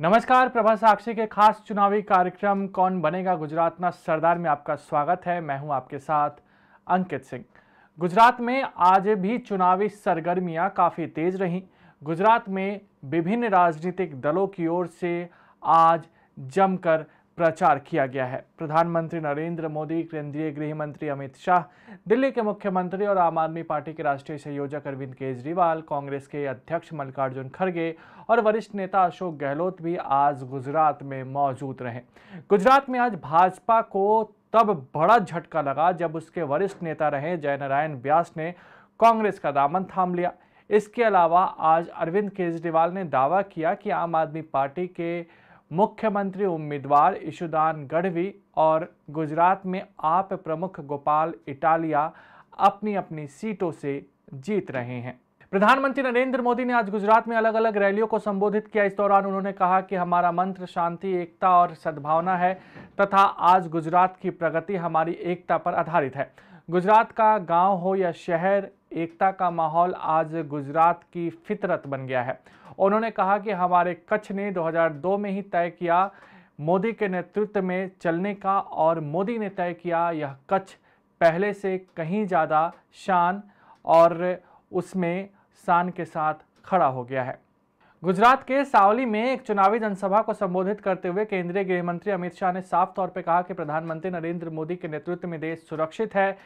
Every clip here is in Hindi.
नमस्कार प्रभा साक्षी के खास चुनावी कार्यक्रम कौन बनेगा गुजरात ना सरदार में आपका स्वागत है मैं हूं आपके साथ अंकित सिंह गुजरात में आज भी चुनावी सरगर्मियां काफ़ी तेज रहीं गुजरात में विभिन्न राजनीतिक दलों की ओर से आज जमकर प्रचार किया गया है प्रधानमंत्री नरेंद्र मोदी केंद्रीय गृह मंत्री अमित शाह दिल्ली के मुख्यमंत्री और आम आदमी पार्टी के राष्ट्रीय संयोजक अरविंद केजरीवाल कांग्रेस के अध्यक्ष मल्लिकार्जुन खड़गे और वरिष्ठ नेता अशोक गहलोत भी आज गुजरात में मौजूद रहे गुजरात में आज भाजपा को तब बड़ा झटका लगा जब उसके वरिष्ठ नेता रहे जयनारायण व्यास ने कांग्रेस का दामन थाम लिया इसके अलावा आज अरविंद केजरीवाल ने दावा किया कि आम आदमी पार्टी के मुख्यमंत्री उम्मीदवार इशुदान गढ़वी और गुजरात में आप प्रमुख गोपाल इटालिया अपनी अपनी सीटों से जीत रहे हैं प्रधानमंत्री नरेंद्र मोदी ने आज गुजरात में अलग अलग रैलियों को संबोधित किया इस दौरान उन्होंने कहा कि हमारा मंत्र शांति एकता और सद्भावना है तथा आज गुजरात की प्रगति हमारी एकता पर आधारित है गुजरात का गांव हो या शहर एकता का माहौल आज गुजरात की फितरत बन गया है उन्होंने कहा कि हमारे कच्छ ने 2002 में ही तय किया मोदी के नेतृत्व में चलने का और मोदी ने तय किया यह कच्छ पहले से कहीं ज़्यादा शान और उसमें शान के साथ खड़ा हो गया है गुजरात के सावली में एक चुनावी जनसभा को संबोधित करते हुए केंद्रीय गृह मंत्री अमित शाह ने साफ तौर पर कहा कि प्रधानमंत्री नरेंद्र मोदी के नेतृत्व में देश सुरक्षित है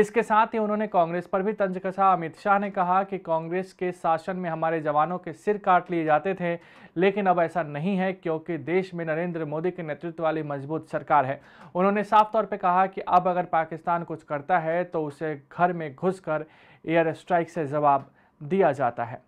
इसके साथ ही उन्होंने कांग्रेस पर भी तंज कसा अमित शाह ने कहा कि कांग्रेस के शासन में हमारे जवानों के सिर काट लिए जाते थे लेकिन अब ऐसा नहीं है क्योंकि देश में नरेंद्र मोदी के नेतृत्व वाली मजबूत सरकार है उन्होंने साफ तौर पर कहा कि अब अगर पाकिस्तान कुछ करता है तो उसे घर में घुस एयर स्ट्राइक से जवाब दिया जाता है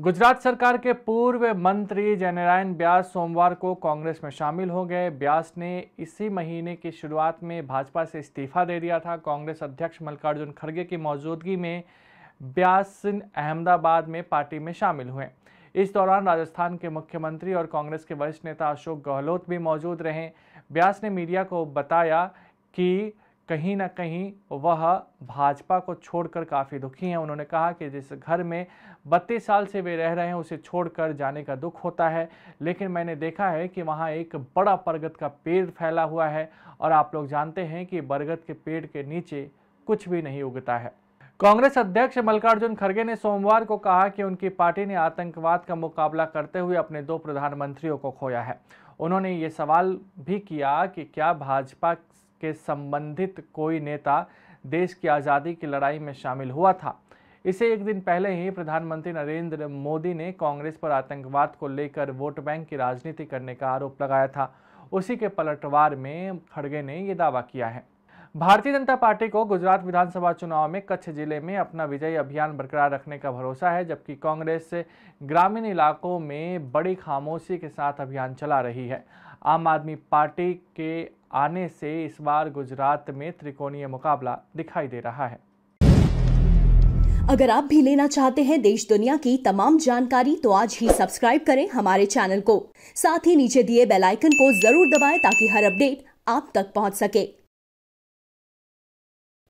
गुजरात सरकार के पूर्व मंत्री जयनारायण ब्यास सोमवार को कांग्रेस में शामिल हो गए ब्यास ने इसी महीने की शुरुआत में भाजपा से इस्तीफा दे दिया था कांग्रेस अध्यक्ष मल्लिकार्जुन खड़गे की मौजूदगी में ब्यास अहमदाबाद में पार्टी में शामिल हुए इस दौरान राजस्थान के मुख्यमंत्री और कांग्रेस के वरिष्ठ नेता अशोक गहलोत भी मौजूद रहे ब्यास ने मीडिया को बताया कि कहीं ना कहीं वह भाजपा को छोड़कर काफ़ी दुखी हैं उन्होंने कहा कि जिस घर में बत्तीस साल से वे रह रहे हैं उसे छोड़कर जाने का दुख होता है लेकिन मैंने देखा है कि वहाँ एक बड़ा बरगद का पेड़ फैला हुआ है और आप लोग जानते हैं कि बरगद के पेड़ के नीचे कुछ भी नहीं उगता है कांग्रेस अध्यक्ष मल्लिकार्जुन खड़गे ने सोमवार को कहा कि उनकी पार्टी ने आतंकवाद का मुकाबला करते हुए अपने दो प्रधानमंत्रियों को खोया है उन्होंने ये सवाल भी किया कि क्या भाजपा के संबंधित कोई नेता देश की आज़ादी की लड़ाई में शामिल हुआ था इसे एक दिन पहले ही प्रधानमंत्री नरेंद्र मोदी ने कांग्रेस पर आतंकवाद को लेकर वोट बैंक की राजनीति करने का आरोप लगाया था उसी के पलटवार में खड़गे ने यह दावा किया है भारतीय जनता पार्टी को गुजरात विधानसभा चुनाव में कच्छ जिले में अपना विजयी अभियान बरकरार रखने का भरोसा है जबकि कांग्रेस ग्रामीण इलाकों में बड़ी खामोशी के साथ अभियान चला रही है आम आदमी पार्टी के आने से इस बार गुजरात में त्रिकोणीय मुकाबला दिखाई दे रहा है अगर आप भी लेना चाहते हैं देश दुनिया की तमाम जानकारी तो आज ही सब्सक्राइब करें हमारे चैनल को साथ ही नीचे दिए बेल आइकन को जरूर दबाएं ताकि हर अपडेट आप तक पहुंच सके